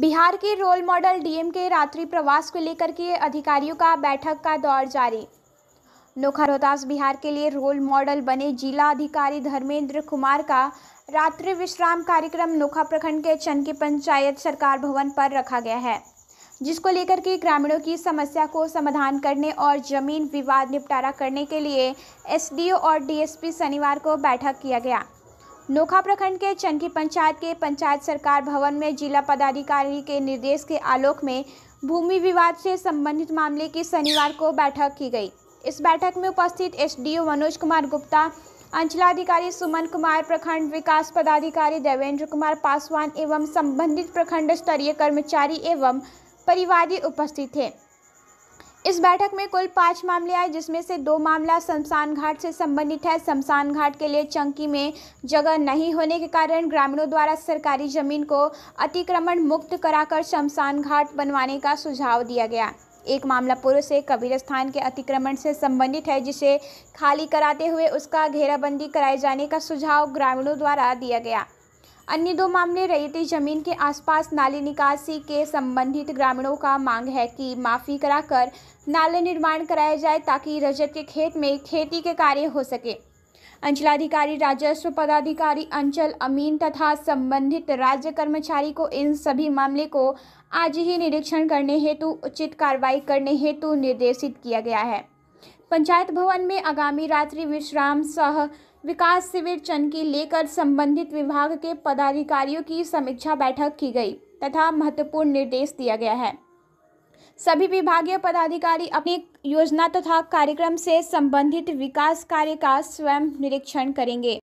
बिहार के role model DM के रात्रि प्रवास को लेकर के अधिकारियों का बैठक का दौर जारी नोखा रोहतास बिहार के लिए रोल मॉडल बने जिला अधिकारी धर्मेंद्र कुमार का रात्रि विश्राम कार्यक्रम नोखा प्रखंड के चनकी पंचायत सरकार भवन पर रखा गया है जिसको लेकर के ग्रामीणों की समस्या को समाधान करने और जमीन विवाद निपटारा करने के लिए एसडीओ और डीएसपी शनिवार को बैठक किया गया नोखा प्रखंड के चनकी पंचायत के पंचायत सरकार भवन में जिला पदाधिकारी के निर्देश के आलोक में भूमि विवाद से संबंधित मामले की शनिवार को बैठक की गई इस बैठक में उपस्थित एसडीओ मनोज कुमार गुप्ता अंचलाधिकारी सुमन कुमार प्रखंड विकास पदाधिकारी देवेंद्र कुमार पासवान एवं संबंधित प्रखंड स्तरीय कर्मचारी एवं परिवादी उपस्थित थे इस बैठक में कुल पाँच मामले आए जिसमें से दो मामला शमशान घाट से संबंधित है शमशान घाट के लिए चंकी में जगह नहीं होने के कारण ग्रामीणों द्वारा सरकारी जमीन को अतिक्रमण मुक्त कराकर शमशान घाट बनवाने का सुझाव दिया गया एक मामला पूर्व से कबीर स्थान के अतिक्रमण से संबंधित है जिसे खाली कराते हुए उसका घेराबंदी कराए जाने का सुझाव ग्रामीणों द्वारा दिया गया अन्य दो मामले रेती जमीन के आसपास नाली निकासी के संबंधित ग्रामीणों का मांग है कि माफ़ी कराकर नाले निर्माण कराया जाए ताकि रजत के खेत में खेती के कार्य हो सके अंचलाधिकारी राजस्व पदाधिकारी अंचल अमीन तथा संबंधित राज्य कर्मचारी को इन सभी मामले को आज ही निरीक्षण करने हेतु उचित कार्रवाई करने हेतु निर्देशित किया गया है पंचायत भवन में आगामी रात्रि विश्राम सह विकास शिविर चनकी लेकर संबंधित विभाग के पदाधिकारियों की समीक्षा बैठक की गई तथा महत्वपूर्ण निर्देश दिया गया है सभी विभागीय पदाधिकारी अपनी योजना तथा कार्यक्रम से संबंधित विकास कार्य का स्वयं निरीक्षण करेंगे